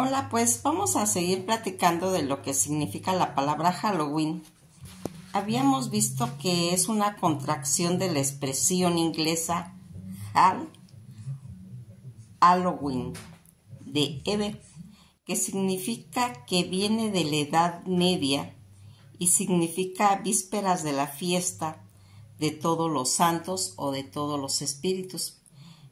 Hola, pues vamos a seguir platicando de lo que significa la palabra Halloween. Habíamos visto que es una contracción de la expresión inglesa Halloween, de Eve, que significa que viene de la Edad Media y significa vísperas de la fiesta de todos los santos o de todos los espíritus.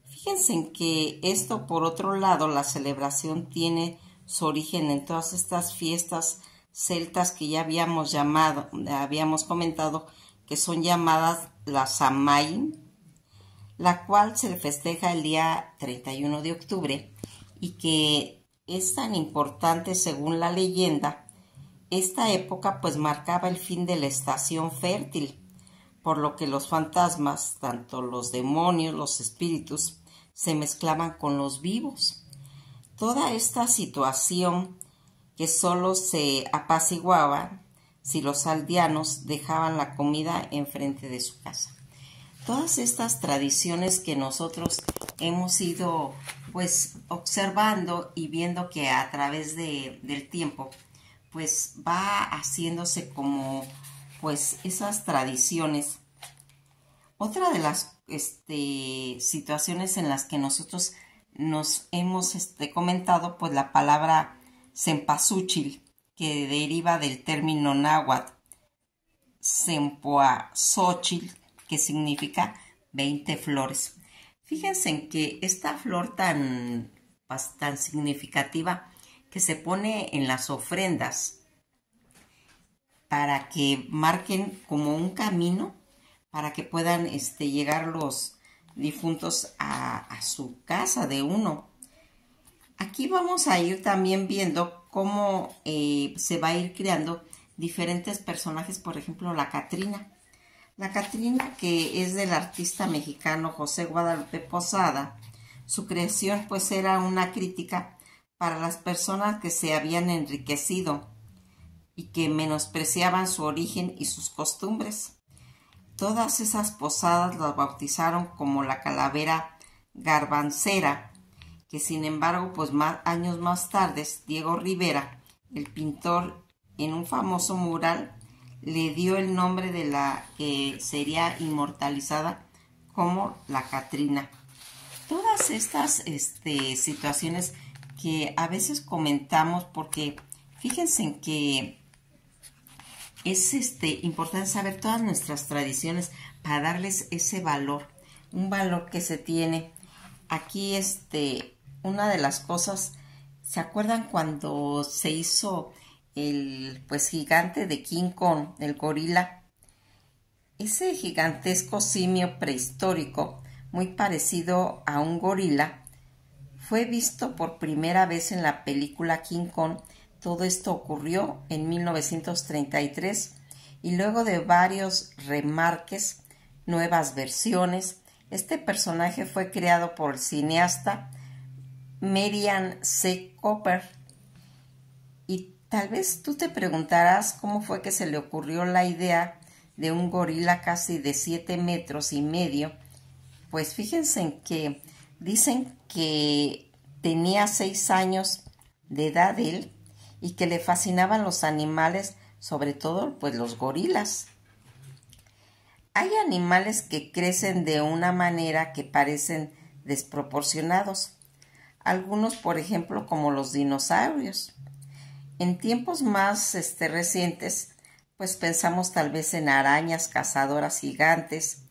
Fíjense en que esto, por otro lado, la celebración tiene su origen en todas estas fiestas celtas que ya habíamos llamado, habíamos comentado que son llamadas la Samain, la cual se festeja el día 31 de octubre y que es tan importante según la leyenda. Esta época pues marcaba el fin de la estación fértil, por lo que los fantasmas, tanto los demonios, los espíritus, se mezclaban con los vivos. Toda esta situación que solo se apaciguaba si los aldeanos dejaban la comida enfrente de su casa. Todas estas tradiciones que nosotros hemos ido pues observando y viendo que a través de, del tiempo pues va haciéndose como pues esas tradiciones. Otra de las este, situaciones en las que nosotros nos hemos este, comentado pues la palabra sempasúchil que deriva del término náhuatl sochil que significa 20 flores. Fíjense en que esta flor tan, tan significativa que se pone en las ofrendas para que marquen como un camino para que puedan este, llegar los, difuntos a, su casa de uno. Aquí vamos a ir también viendo cómo eh, se va a ir creando diferentes personajes, por ejemplo, la Catrina. La Catrina, que es del artista mexicano José Guadalupe Posada, su creación pues era una crítica para las personas que se habían enriquecido y que menospreciaban su origen y sus costumbres. Todas esas posadas las bautizaron como la calavera garbancera, que sin embargo, pues más, años más tarde, Diego Rivera, el pintor, en un famoso mural, le dio el nombre de la que sería inmortalizada como la Catrina. Todas estas este, situaciones que a veces comentamos, porque fíjense en que es este, importante saber todas nuestras tradiciones para darles ese valor, un valor que se tiene. Aquí, este, una de las cosas, ¿se acuerdan cuando se hizo el, pues, gigante de King Kong, el gorila? Ese gigantesco simio prehistórico, muy parecido a un gorila, fue visto por primera vez en la película King Kong todo esto ocurrió en 1933 y luego de varios remarques, nuevas versiones, este personaje fue creado por el cineasta Merian C. Cooper. Y tal vez tú te preguntarás cómo fue que se le ocurrió la idea de un gorila casi de 7 metros y medio. Pues fíjense en que dicen que tenía 6 años de edad él y que le fascinaban los animales, sobre todo pues los gorilas. Hay animales que crecen de una manera que parecen desproporcionados. Algunos, por ejemplo, como los dinosaurios. En tiempos más este, recientes, pues pensamos tal vez en arañas cazadoras gigantes,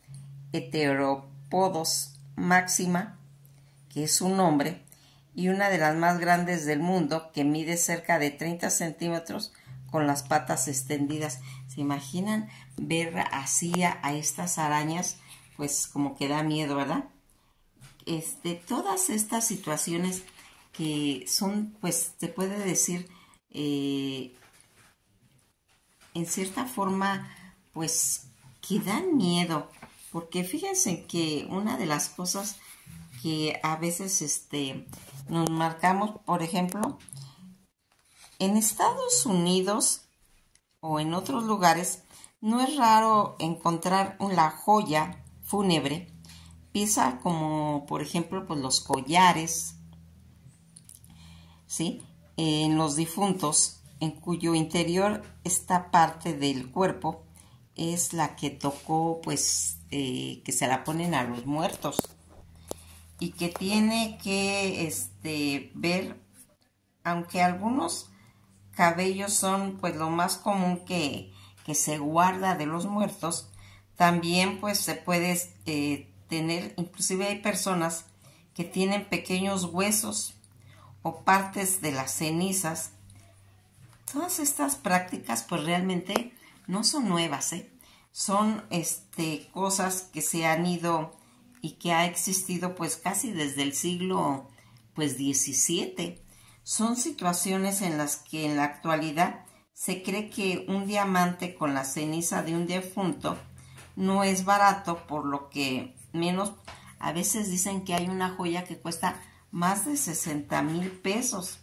heteropodos máxima, que es un nombre, y una de las más grandes del mundo que mide cerca de 30 centímetros con las patas extendidas. ¿Se imaginan ver así a estas arañas? Pues como que da miedo, ¿verdad? Este, todas estas situaciones que son, pues se puede decir, eh, en cierta forma, pues que dan miedo. Porque fíjense que una de las cosas que a veces este, nos marcamos, por ejemplo, en Estados Unidos o en otros lugares, no es raro encontrar la joya fúnebre, pieza como, por ejemplo, pues los collares, ¿sí? En los difuntos, en cuyo interior esta parte del cuerpo es la que tocó, pues, eh, que se la ponen a los muertos y que tiene que este, ver, aunque algunos cabellos son pues lo más común que, que se guarda de los muertos, también pues se puede eh, tener, inclusive hay personas que tienen pequeños huesos o partes de las cenizas. Todas estas prácticas pues realmente no son nuevas, ¿eh? son este, cosas que se han ido y que ha existido pues casi desde el siglo pues 17. Son situaciones en las que en la actualidad se cree que un diamante con la ceniza de un defunto no es barato, por lo que menos a veces dicen que hay una joya que cuesta más de 60 mil pesos.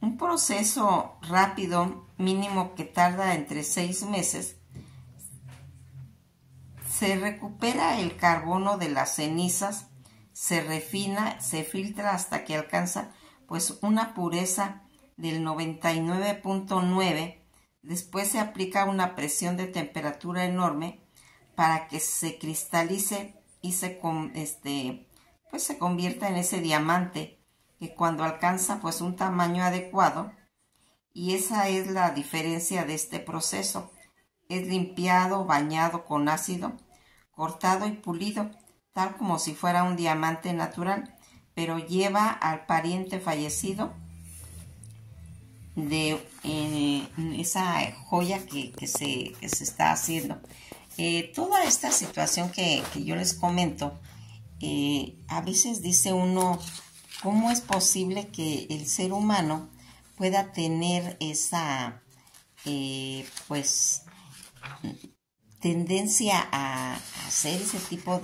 Un proceso rápido, mínimo que tarda entre seis meses, se recupera el carbono de las cenizas, se refina, se filtra hasta que alcanza pues una pureza del 99.9. Después se aplica una presión de temperatura enorme para que se cristalice y se, este, pues se convierta en ese diamante que cuando alcanza pues un tamaño adecuado y esa es la diferencia de este proceso. Es limpiado, bañado con ácido cortado y pulido, tal como si fuera un diamante natural, pero lleva al pariente fallecido de eh, esa joya que, se, se, está haciendo. Eh, toda esta situación que, yo les comento, eh, a veces dice uno, ¿cómo es posible que el ser humano pueda tener esa, pues, tendencia a, hacer ese tipo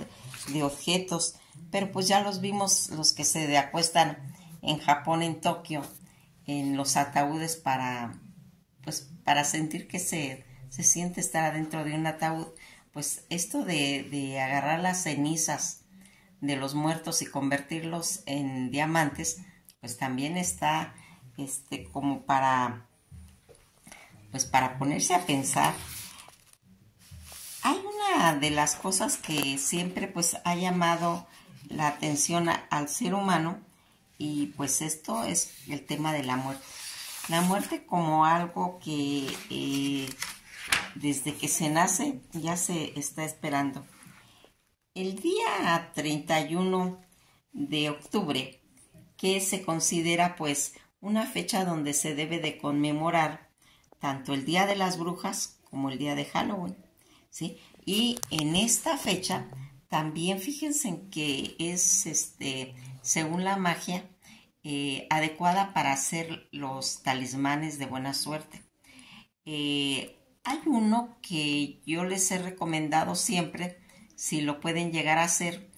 de, objetos, pero pues ya los vimos los que se acuestan en Japón, en Tokio, en los ataúdes para, pues, para sentir que se, se siente estar adentro de un ataúd. Pues esto de, de agarrar las cenizas de los muertos y convertirlos en diamantes, pues también está este, como para, pues para ponerse a pensar hay una de las cosas que siempre pues ha llamado la atención al ser humano y pues esto es el tema de la muerte. La muerte como algo que eh, desde que se nace ya se está esperando. El día 31 de octubre, que se considera pues una fecha donde se debe de conmemorar tanto el Día de las Brujas como el Día de Halloween. Y en esta fecha también fíjense que es, este, según la magia, eh, adecuada para hacer los talismanes de buena suerte. Eh, hay uno que yo les he recomendado siempre, si lo pueden llegar a hacer,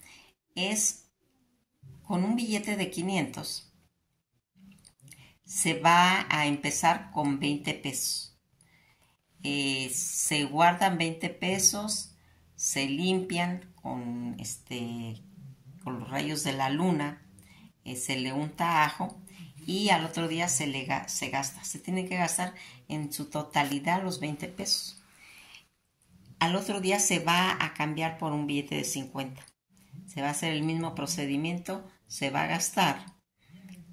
es con un billete de 500. Se va a empezar con 20 pesos eh, se guardan 20 pesos, se limpian con, este, con los rayos de la luna, eh, se le unta ajo y al otro día se, le, gasta. Se tiene que gastar en su totalidad los 20 pesos. Al otro día se va a cambiar por un billete de 50. Se va a hacer el mismo procedimiento, se va a gastar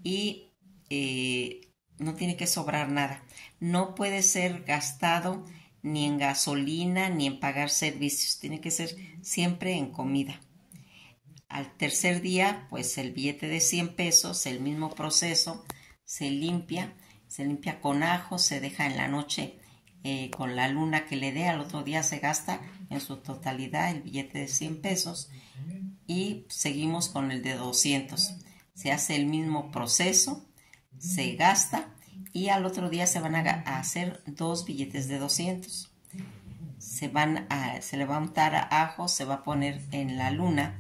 y eh, no tiene que sobrar nada. No puede ser gastado ni en gasolina ni en pagar servicios, tiene que ser siempre en comida. Al tercer día, pues el billete de 100 pesos, el mismo proceso, se limpia, se limpia con ajo, se deja en la noche eh, con la luna que le dé, al otro día se gasta en su totalidad el billete de 100 pesos y seguimos con el de 200. Se hace el mismo proceso, se gasta y al otro día se van a, hacer dos billetes de 200. Se, van a, se le va a untar ajo, se va a poner en la luna.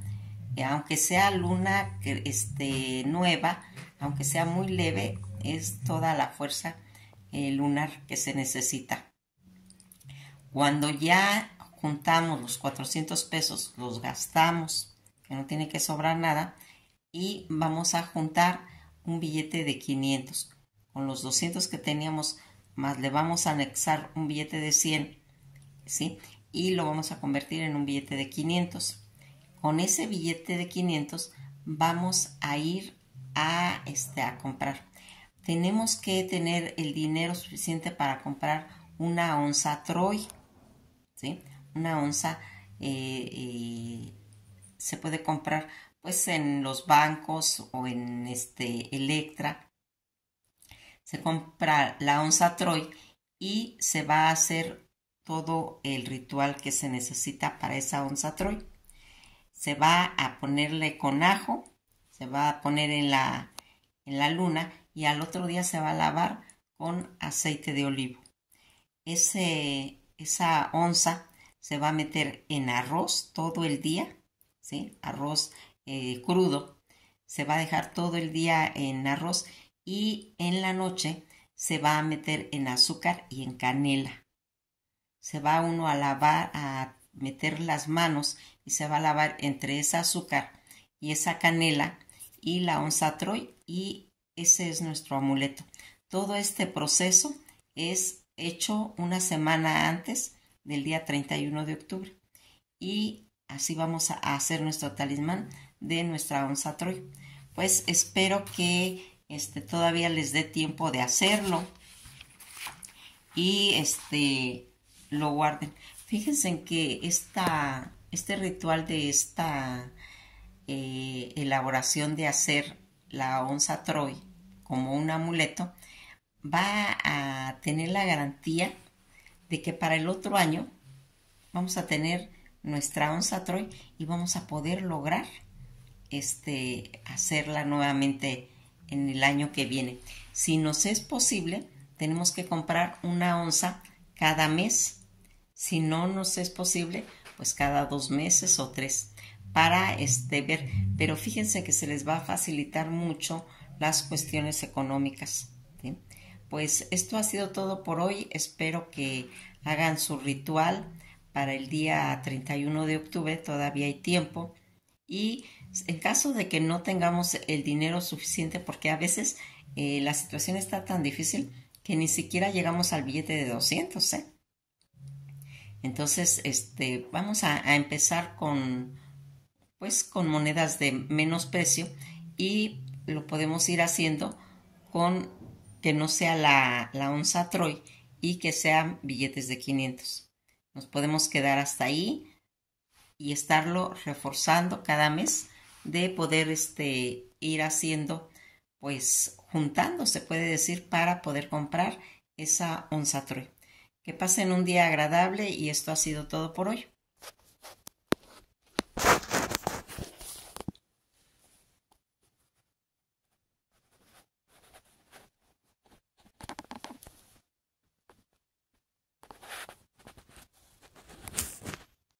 Y aunque sea luna este, nueva, aunque sea muy leve, es toda la fuerza eh, lunar que se necesita. Cuando ya juntamos los 400 pesos, los gastamos, que no tiene que sobrar nada, y vamos a juntar un billete de 500. Con los 200 que teníamos, más le vamos a anexar un billete de 100, ¿sí? Y lo vamos a convertir en un billete de 500. Con ese billete de 500 vamos a ir a, este, a comprar. Tenemos que tener el dinero suficiente para comprar una onza Troy, ¿sí? Una onza eh, eh, se puede comprar pues en los bancos o en este Electra, se compra la onza Troy y se va a hacer todo el ritual que se necesita para esa onza Troy. Se va a ponerle con ajo, se va a poner en la, en la luna y al otro día se va a lavar con aceite de olivo. Ese, esa onza se va a meter en arroz todo el día, ¿sí? Arroz eh, crudo, se va a dejar todo el día en arroz y en la noche se va a meter en azúcar y en canela. Se va uno a lavar, a meter las manos y se va a lavar entre ese azúcar y esa canela y la onza Troy y ese es nuestro amuleto. Todo este proceso es hecho una semana antes del día 31 de octubre y así vamos a hacer nuestro talismán de nuestra onza Troy. Pues espero que este, todavía les dé tiempo de hacerlo y este, lo guarden. Fíjense en que esta, este ritual de esta eh, elaboración de hacer la onza Troy como un amuleto va a tener la garantía de que para el otro año vamos a tener nuestra onza Troy y vamos a poder lograr este, hacerla nuevamente en el año que viene. Si nos es posible, tenemos que comprar una onza cada mes. Si no nos es posible, pues cada dos meses o tres para este, ver. Pero fíjense que se les va a facilitar mucho las cuestiones económicas. Pues esto ha sido todo por hoy. Espero que hagan su ritual para el día 31 de octubre. Todavía hay tiempo. Y en caso de que no tengamos el dinero suficiente, porque a veces eh, la situación está tan difícil que ni siquiera llegamos al billete de 200, ¿eh? Entonces, este, vamos a, empezar con, pues, con monedas de menos precio y lo podemos ir haciendo con que no sea la, la onza Troy y que sean billetes de 500. Nos podemos quedar hasta ahí y estarlo reforzando cada mes de poder este, ir haciendo, pues juntando, se puede decir, para poder comprar esa onza true. Que pasen un día agradable y esto ha sido todo por hoy.